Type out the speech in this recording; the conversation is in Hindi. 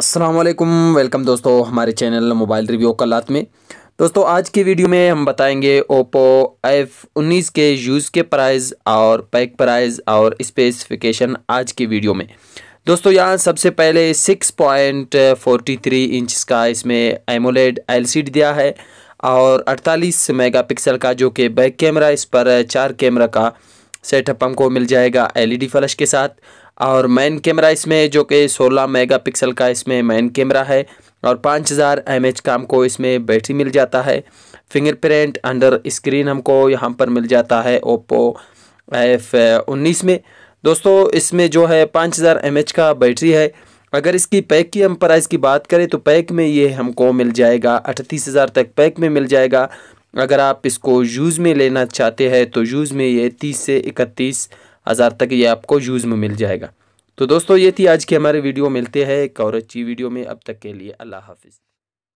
असलम वेलकम दोस्तों हमारे चैनल मोबाइल रिव्यू कलात में दोस्तों आज की वीडियो में हम बताएंगे ओप्पो एफ़ उन्नीस के यूज़ के प्राइस और पैक प्राइस और स्पेसिफिकेशन आज की वीडियो में दोस्तों यहाँ सबसे पहले 6.43 इंच का इसमें एमोलेड एलसीडी दिया है और 48 मेगापिक्सल का जो कि बैक कैमरा इस पर चार कैमरा का सेटअप हमको मिल जाएगा एलईडी फ्लश e के साथ और मैन कैमरा इसमें जो कि 16 मेगापिक्सल का इसमें मैन कैमरा है और 5000 हज़ार एम काम को इसमें बैटरी मिल जाता है फिंगरप्रिंट अंडर स्क्रीन हमको यहाँ पर मिल जाता है ओप्पो एफ उन्नीस में दोस्तों इसमें जो है 5000 हज़ार का बैटरी है अगर इसकी पैक की हम प्राइस की बात करें तो पैक में ये हमको मिल जाएगा अठतीस हज़ार तक पैक में मिल जाएगा अगर आप इसको यूज़ में लेना चाहते हैं तो यूज़ में ये तीस से इकतीस हज़ार तक ये आपको यूज़ में मिल जाएगा तो दोस्तों ये थी आज की हमारे वीडियो मिलते हैं एक और अच्छी वीडियो में अब तक के लिए अल्लाह हाफिज़